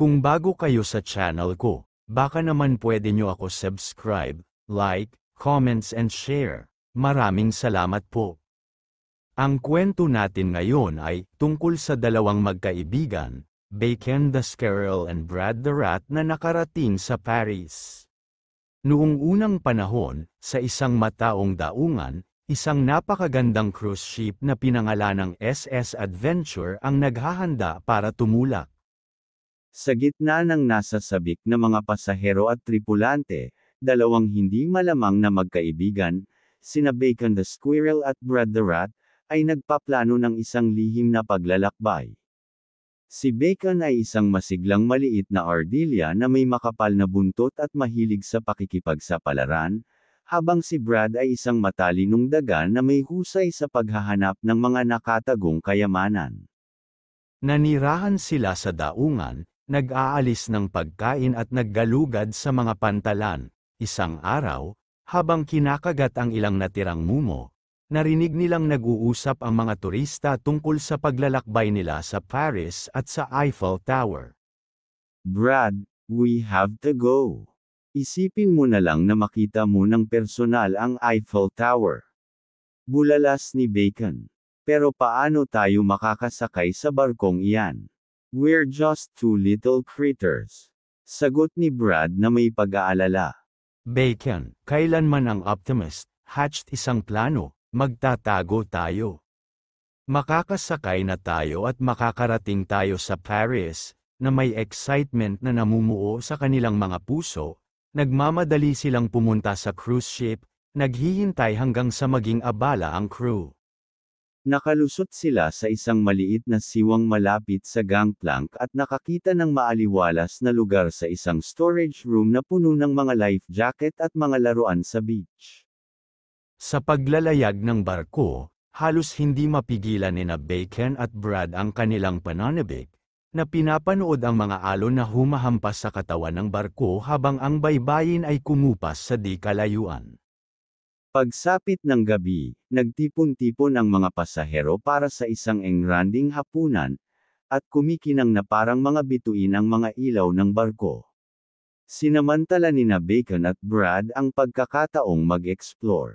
Kung bago kayo sa channel ko, baka naman pwede nyo ako subscribe, like, comments and share. Maraming salamat po. Ang kwento natin ngayon ay tungkol sa dalawang magkaibigan, Bacon the Squirrel and Brad the Rat na nakarating sa Paris. Noong unang panahon, sa isang mataong daungan, isang napakagandang cruise ship na pinangalan ng SS Adventure ang naghahanda para tumulak. Sa gitna ng nasasabik na mga pasahero at tripulante, dalawang hindi malamang na magkaibigan, sina Bacon the Squirrel at Brad the Rat, ay nagpaplano ng isang lihim na paglalakbay. Si Bacon ay isang masiglang maliit na ardilya na may makapal na buntot at mahilig sa pakikipagsapalaran, habang si Brad ay isang matalinong daga na may husay sa paghahanap ng mga nakatagong kayamanan. Nanirahan sila sa daungan, nag-aalis ng pagkain at naggalugad sa mga pantalan. Isang araw, habang kinakagat ang ilang natirang mumo, narinig nilang nag-uusap ang mga turista tungkol sa paglalakbay nila sa Paris at sa Eiffel Tower. Brad, we have to go. Isipin mo na lang na makita mo ng personal ang Eiffel Tower. Bulalas ni Bacon. Pero paano tayo makakasakay sa barkong iyan? We're just two little critters. Sagot ni Brad na may pag-aalala. Bacon, kailanman ang optimist, hatched isang plano, magtatago tayo. Makakasakay na tayo at makakarating tayo sa Paris, na may excitement na namumuo sa kanilang mga puso, nagmamadali silang pumunta sa cruise ship, naghihintay hanggang sa maging abala ang crew. Nakalusot sila sa isang maliit na siwang malapit sa gangplank at nakakita ng maaliwalas na lugar sa isang storage room na puno ng mga life jacket at mga laruan sa beach. Sa paglalayag ng barko, halos hindi mapigilan ni na Bacon at Brad ang kanilang pananabik, na pinapanood ang mga alon na humahampas sa katawan ng barko habang ang baybayin ay kumupas sa di kalayuan. Pagsapit ng gabi, nagtipon-tipon ang mga pasahero para sa isang engranding hapunan, at kumikinang na parang mga bituin ang mga ilaw ng barko. Sinamantala nina Bacon at Brad ang pagkakataong mag-explore.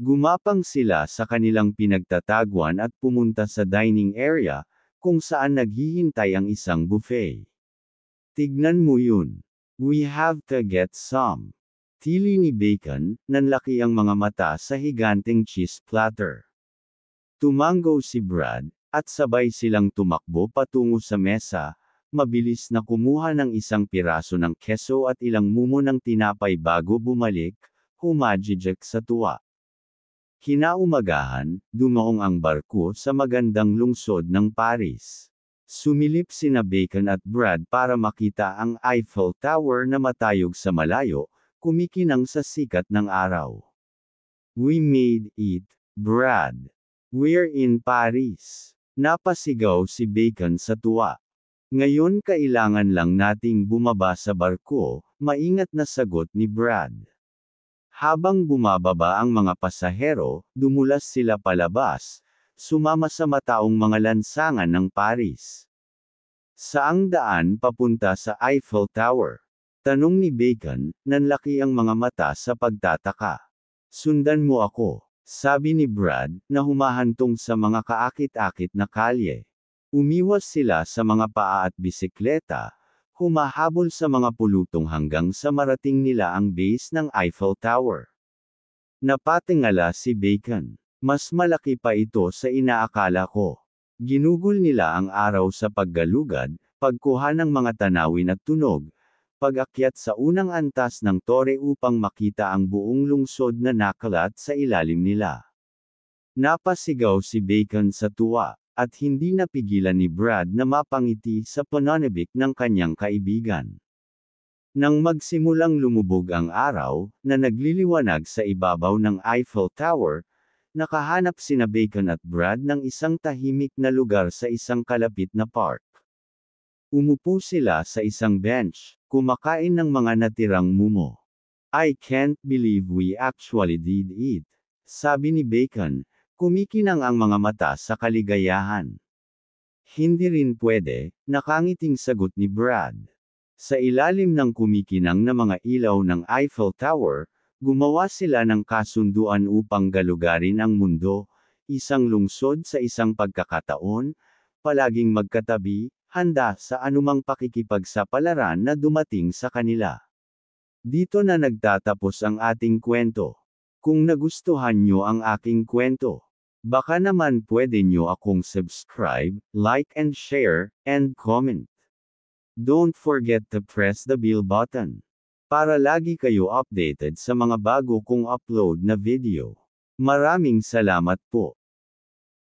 Gumapang sila sa kanilang pinagtataguan at pumunta sa dining area, kung saan naghihintay ang isang buffet. Tignan mo yun. We have to get some. Tili ni Bacon, nanlaki ang mga mata sa higanting cheese platter. Tumango si Brad, at sabay silang tumakbo patungo sa mesa, mabilis na kumuha ng isang piraso ng keso at ilang mumo ng tinapay bago bumalik, humajijak sa tuwa. Kinaumagahan, dumaong ang barko sa magandang lungsod ng Paris. Sumilip sina Bacon at Brad para makita ang Eiffel Tower na matayog sa malayo, kumikinang sa sikat ng araw. We made it, Brad. We're in Paris. Napasigaw si Bacon sa tuwa. Ngayon kailangan lang nating bumaba sa barko, maingat na sagot ni Brad. Habang bumababa ang mga pasahero, dumulas sila palabas, sumama sa mataong mga lansangan ng Paris. Saang daan papunta sa Eiffel Tower. Tanong ni Bacon, nanlaki ang mga mata sa pagtataka. Sundan mo ako, sabi ni Brad, na humahantong sa mga kaakit-akit na kalye. Umiwas sila sa mga paa at bisikleta, humahabol sa mga pulutong hanggang sa marating nila ang base ng Eiffel Tower. Napatingala si Bacon. Mas malaki pa ito sa inaakala ko. Ginugol nila ang araw sa paggalugad, pagkuha ng mga tanawin at tunog, pag-akyat sa unang antas ng tore upang makita ang buong lungsod na nakalat sa ilalim nila. Napasigaw si Bacon sa tuwa, at hindi napigilan ni Brad na mapangiti sa pananabik ng kanyang kaibigan. Nang magsimulang lumubog ang araw, na nagliliwanag sa ibabaw ng Eiffel Tower, nakahanap sina Bacon at Brad ng isang tahimik na lugar sa isang kalapit na park. Umupo sila sa isang bench, kumakain ng mga natirang mumo. I can't believe we actually did it. Sabi ni Bacon, kumikinang ang mga mata sa kaligayahan. Hindi rin pwede, nakangiting sagot ni Brad. Sa ilalim ng kumikinang na mga ilaw ng Eiffel Tower, gumawa sila ng kasunduan upang galugarin ang mundo, isang lungsod sa isang pagkakataon, palaging magkatabi, handa sa anumang pakikipagsapalaran na dumating sa kanila. Dito na nagtatapos ang ating kwento. Kung nagustuhan nyo ang aking kwento, baka naman pwede nyo akong subscribe, like and share, and comment. Don't forget to press the bell button. Para lagi kayo updated sa mga bago kong upload na video. Maraming salamat po.